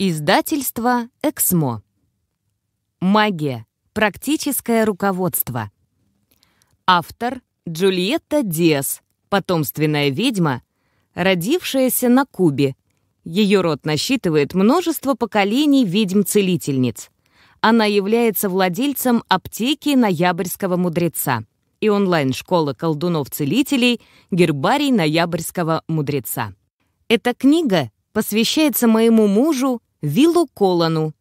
Издательство «Эксмо». Магия. Практическое руководство. Автор Джульетта Диас, потомственная ведьма, родившаяся на Кубе. Ее род насчитывает множество поколений ведьм-целительниц. Она является владельцем аптеки Ноябрьского мудреца и онлайн-школы колдунов-целителей «Гербарий Ноябрьского мудреца». Эта книга посвящается моему мужу Виллу Колану.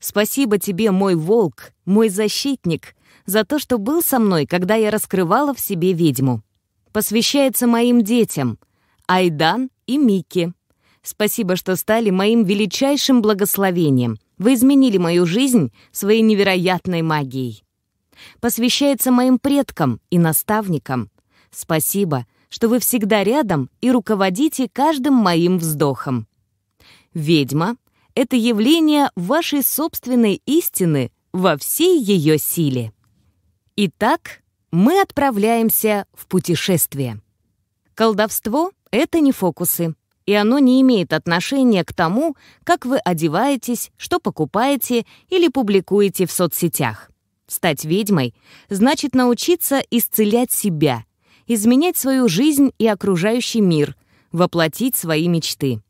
Спасибо тебе, мой волк, мой защитник, за то, что был со мной, когда я раскрывала в себе ведьму. Посвящается моим детям, Айдан и Микки. Спасибо, что стали моим величайшим благословением. Вы изменили мою жизнь своей невероятной магией. Посвящается моим предкам и наставникам. Спасибо, что вы всегда рядом и руководите каждым моим вздохом. Ведьма это явление вашей собственной истины во всей ее силе. Итак, мы отправляемся в путешествие. Колдовство — это не фокусы, и оно не имеет отношения к тому, как вы одеваетесь, что покупаете или публикуете в соцсетях. Стать ведьмой значит научиться исцелять себя, изменять свою жизнь и окружающий мир, воплотить свои мечты.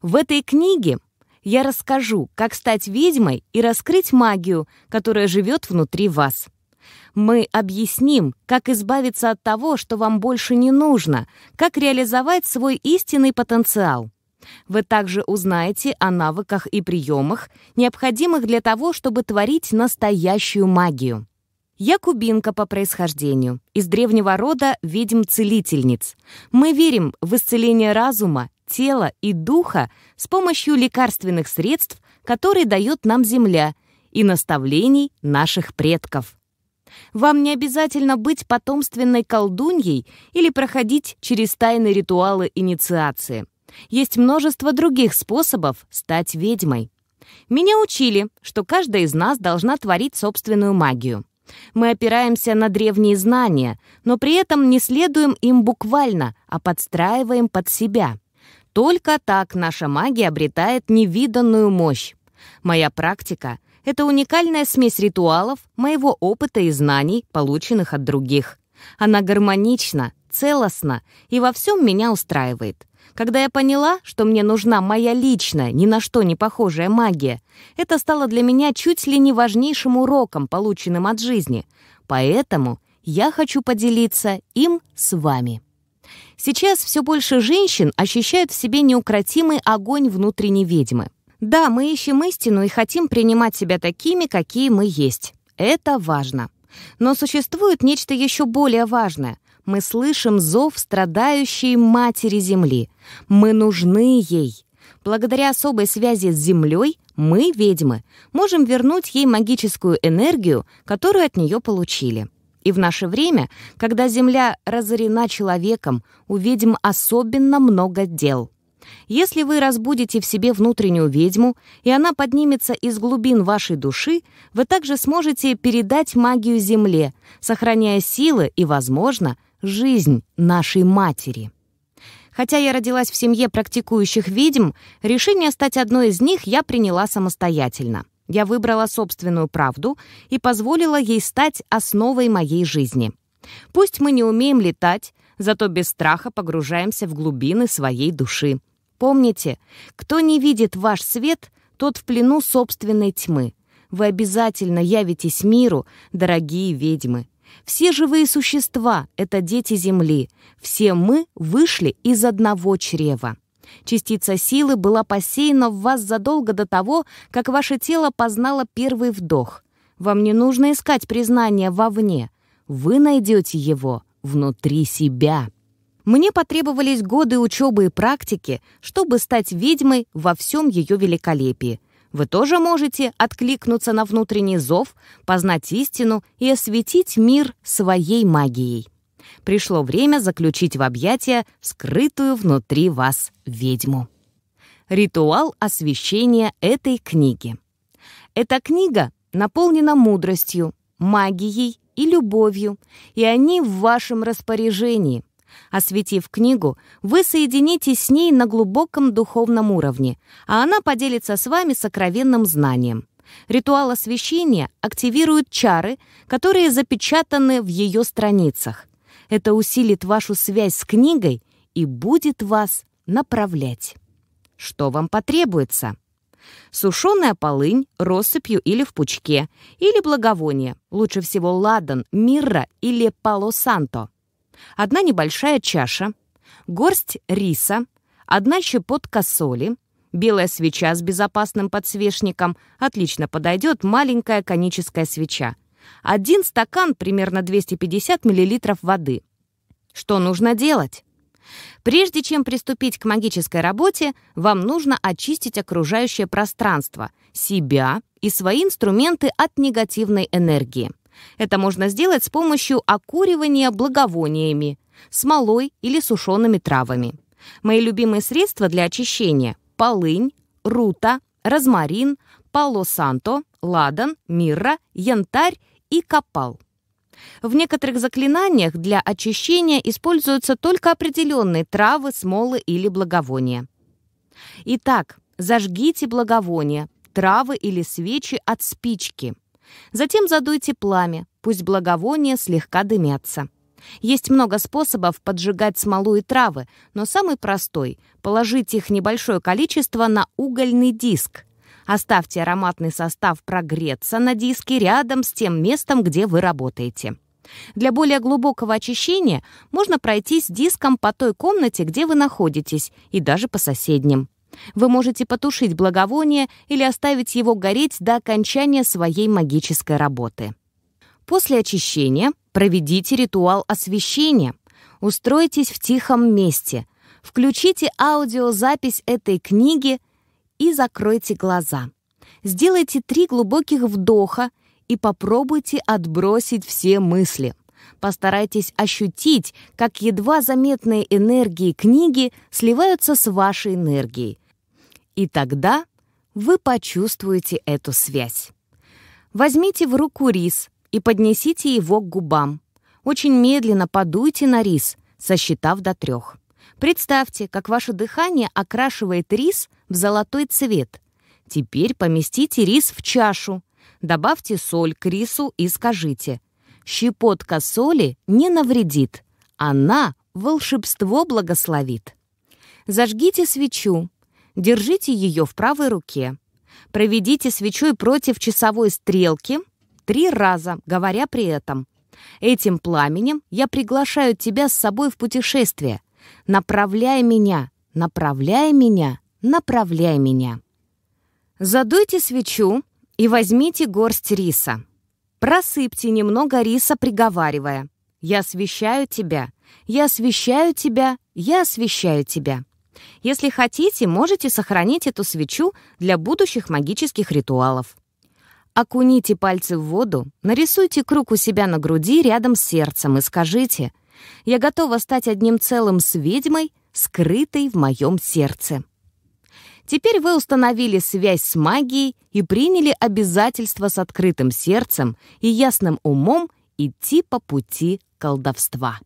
В этой книге я расскажу, как стать ведьмой и раскрыть магию, которая живет внутри вас. Мы объясним, как избавиться от того, что вам больше не нужно, как реализовать свой истинный потенциал. Вы также узнаете о навыках и приемах, необходимых для того, чтобы творить настоящую магию. Я кубинка по происхождению, из древнего рода ведьм-целительниц. Мы верим в исцеление разума тела и духа с помощью лекарственных средств, которые дает нам Земля, и наставлений наших предков. Вам не обязательно быть потомственной колдуньей или проходить через тайные ритуалы инициации. Есть множество других способов стать ведьмой. Меня учили, что каждая из нас должна творить собственную магию. Мы опираемся на древние знания, но при этом не следуем им буквально, а подстраиваем под себя. Только так наша магия обретает невиданную мощь. Моя практика — это уникальная смесь ритуалов, моего опыта и знаний, полученных от других. Она гармонична, целостна и во всем меня устраивает. Когда я поняла, что мне нужна моя личная, ни на что не похожая магия, это стало для меня чуть ли не важнейшим уроком, полученным от жизни. Поэтому я хочу поделиться им с вами. Сейчас все больше женщин ощущают в себе неукротимый огонь внутренней ведьмы. Да, мы ищем истину и хотим принимать себя такими, какие мы есть. Это важно. Но существует нечто еще более важное. Мы слышим зов страдающей матери Земли. Мы нужны ей. Благодаря особой связи с Землей мы, ведьмы, можем вернуть ей магическую энергию, которую от нее получили. И в наше время, когда Земля разорена человеком, у ведьм особенно много дел. Если вы разбудите в себе внутреннюю ведьму, и она поднимется из глубин вашей души, вы также сможете передать магию Земле, сохраняя силы и, возможно, жизнь нашей матери. Хотя я родилась в семье практикующих ведьм, решение стать одной из них я приняла самостоятельно. Я выбрала собственную правду и позволила ей стать основой моей жизни. Пусть мы не умеем летать, зато без страха погружаемся в глубины своей души. Помните, кто не видит ваш свет, тот в плену собственной тьмы. Вы обязательно явитесь миру, дорогие ведьмы. Все живые существа — это дети Земли. Все мы вышли из одного чрева. Частица силы была посеяна в вас задолго до того, как ваше тело познало первый вдох. Вам не нужно искать признания вовне. Вы найдете его внутри себя. Мне потребовались годы учебы и практики, чтобы стать ведьмой во всем ее великолепии. Вы тоже можете откликнуться на внутренний зов, познать истину и осветить мир своей магией пришло время заключить в объятия скрытую внутри вас ведьму. Ритуал освящения этой книги. Эта книга наполнена мудростью, магией и любовью, и они в вашем распоряжении. Осветив книгу, вы соединитесь с ней на глубоком духовном уровне, а она поделится с вами сокровенным знанием. Ритуал освещения активирует чары, которые запечатаны в ее страницах. Это усилит вашу связь с книгой и будет вас направлять. Что вам потребуется? Сушеная полынь россыпью или в пучке, или благовоние, лучше всего ладан, мирра или палосанто. Одна небольшая чаша, горсть риса, одна щепотка соли, белая свеча с безопасным подсвечником, отлично подойдет маленькая коническая свеча – один стакан, примерно 250 мл воды. Что нужно делать? Прежде чем приступить к магической работе, вам нужно очистить окружающее пространство, себя и свои инструменты от негативной энергии. Это можно сделать с помощью окуривания благовониями, смолой или сушеными травами. Мои любимые средства для очищения – полынь, рута, розмарин, пало-санто, ладан, мирра, янтарь и копал. В некоторых заклинаниях для очищения используются только определенные травы, смолы или благовония. Итак, зажгите благовония, травы или свечи от спички. Затем задуйте пламя, пусть благовония слегка дымятся. Есть много способов поджигать смолу и травы, но самый простой – положить их небольшое количество на угольный диск, Оставьте ароматный состав прогреться на диске рядом с тем местом, где вы работаете. Для более глубокого очищения можно пройтись диском по той комнате, где вы находитесь, и даже по соседним. Вы можете потушить благовоние или оставить его гореть до окончания своей магической работы. После очищения проведите ритуал освещения. Устройтесь в тихом месте. Включите аудиозапись этой книги и закройте глаза. Сделайте три глубоких вдоха и попробуйте отбросить все мысли. Постарайтесь ощутить, как едва заметные энергии книги сливаются с вашей энергией. И тогда вы почувствуете эту связь. Возьмите в руку рис и поднесите его к губам. Очень медленно подуйте на рис, сосчитав до трех. Представьте, как ваше дыхание окрашивает рис в золотой цвет. Теперь поместите рис в чашу. Добавьте соль к рису и скажите. Щепотка соли не навредит. Она волшебство благословит. Зажгите свечу. Держите ее в правой руке. Проведите свечой против часовой стрелки три раза, говоря при этом. Этим пламенем я приглашаю тебя с собой в путешествие. Направляй меня, направляй меня направляй меня. Задуйте свечу и возьмите горсть риса. Просыпьте немного риса, приговаривая. «Я освещаю тебя, я освещаю тебя, я освещаю тебя». Если хотите, можете сохранить эту свечу для будущих магических ритуалов. Окуните пальцы в воду, нарисуйте круг у себя на груди рядом с сердцем и скажите «Я готова стать одним целым с ведьмой, скрытой в моем сердце». Теперь вы установили связь с магией и приняли обязательство с открытым сердцем и ясным умом идти по пути колдовства.